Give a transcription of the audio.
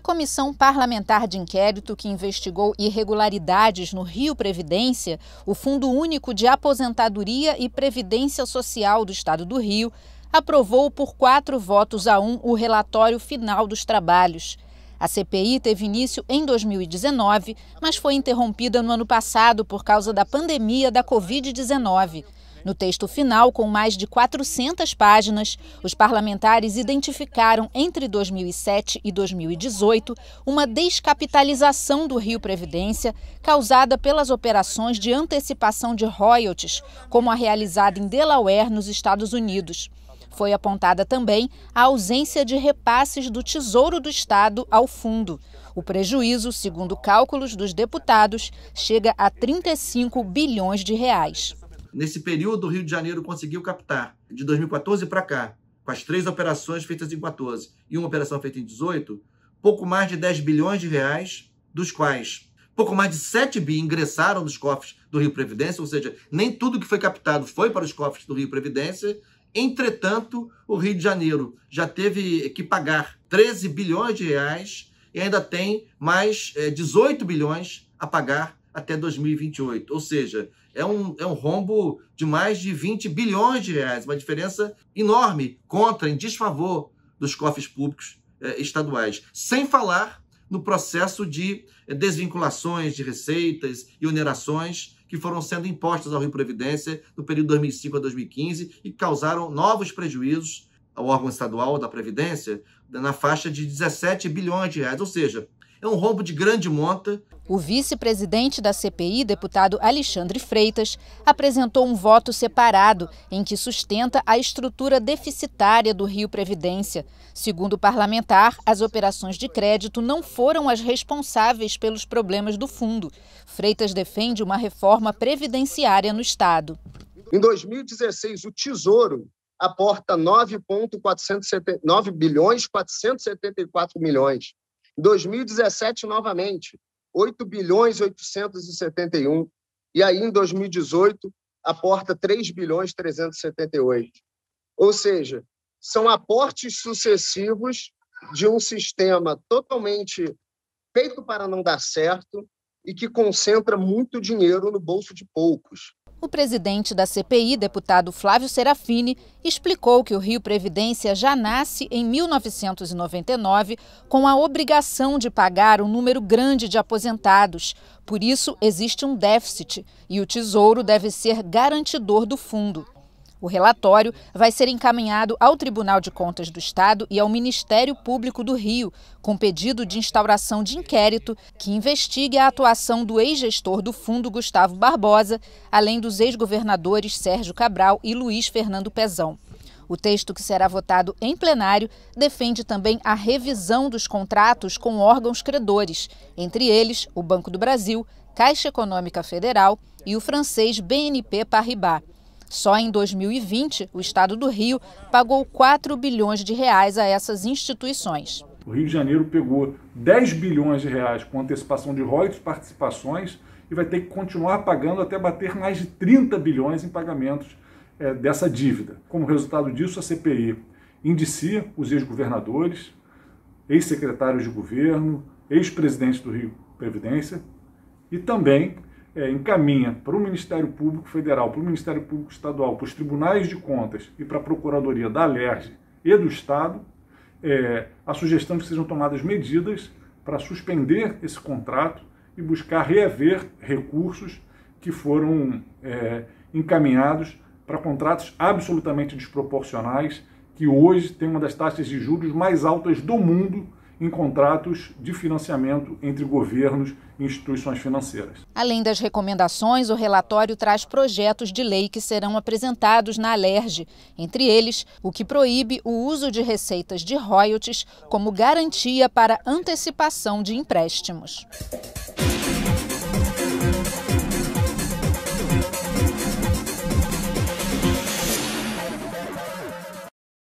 A comissão parlamentar de inquérito que investigou irregularidades no Rio Previdência, o Fundo Único de Aposentadoria e Previdência Social do Estado do Rio, aprovou por quatro votos a um o relatório final dos trabalhos. A CPI teve início em 2019, mas foi interrompida no ano passado por causa da pandemia da Covid-19. No texto final, com mais de 400 páginas, os parlamentares identificaram entre 2007 e 2018 uma descapitalização do Rio Previdência causada pelas operações de antecipação de royalties, como a realizada em Delaware, nos Estados Unidos. Foi apontada também a ausência de repasses do Tesouro do Estado ao fundo. O prejuízo, segundo cálculos dos deputados, chega a 35 bilhões de reais. Nesse período, o Rio de Janeiro conseguiu captar, de 2014 para cá, com as três operações feitas em 14 e uma operação feita em 18, pouco mais de 10 bilhões de reais, dos quais pouco mais de 7 bi ingressaram nos cofres do Rio Previdência, ou seja, nem tudo que foi captado foi para os cofres do Rio Previdência. Entretanto, o Rio de Janeiro já teve que pagar 13 bilhões de reais e ainda tem mais 18 eh, bilhões a pagar até 2028. Ou seja, é um, é um rombo de mais de 20 bilhões de reais, uma diferença enorme contra, em desfavor dos cofres públicos eh, estaduais. Sem falar no processo de eh, desvinculações de receitas e onerações que foram sendo impostas ao Rio Previdência no período 2005 a 2015 e causaram novos prejuízos ao órgão estadual da Previdência na faixa de 17 bilhões de reais. Ou seja, é um roubo de grande monta. O vice-presidente da CPI, deputado Alexandre Freitas, apresentou um voto separado em que sustenta a estrutura deficitária do Rio Previdência. Segundo o parlamentar, as operações de crédito não foram as responsáveis pelos problemas do fundo. Freitas defende uma reforma previdenciária no Estado. Em 2016, o Tesouro aporta 9, bilhões 474 milhões. 2017 novamente, 8 bilhões 871 e aí em 2018 aporta 3 bilhões 378. Ou seja, são aportes sucessivos de um sistema totalmente feito para não dar certo e que concentra muito dinheiro no bolso de poucos. O presidente da CPI, deputado Flávio Serafini, explicou que o Rio Previdência já nasce em 1999 com a obrigação de pagar um número grande de aposentados. Por isso, existe um déficit e o Tesouro deve ser garantidor do fundo. O relatório vai ser encaminhado ao Tribunal de Contas do Estado e ao Ministério Público do Rio, com pedido de instauração de inquérito que investigue a atuação do ex-gestor do fundo Gustavo Barbosa, além dos ex-governadores Sérgio Cabral e Luiz Fernando Pezão. O texto que será votado em plenário defende também a revisão dos contratos com órgãos credores, entre eles o Banco do Brasil, Caixa Econômica Federal e o francês BNP Paribas. Só em 2020, o estado do Rio pagou 4 bilhões de reais a essas instituições. O Rio de Janeiro pegou 10 bilhões de reais com antecipação de royalties participações e vai ter que continuar pagando até bater mais de 30 bilhões em pagamentos é, dessa dívida. Como resultado disso, a CPI indicia os ex-governadores, ex-secretários de governo, ex-presidente do Rio Previdência e também é, encaminha para o Ministério Público Federal, para o Ministério Público Estadual, para os Tribunais de Contas e para a Procuradoria da Alerj e do Estado, é, a sugestão de que sejam tomadas medidas para suspender esse contrato e buscar reaver recursos que foram é, encaminhados para contratos absolutamente desproporcionais, que hoje têm uma das taxas de juros mais altas do mundo em contratos de financiamento entre governos e instituições financeiras. Além das recomendações, o relatório traz projetos de lei que serão apresentados na Alerj, entre eles o que proíbe o uso de receitas de royalties como garantia para antecipação de empréstimos.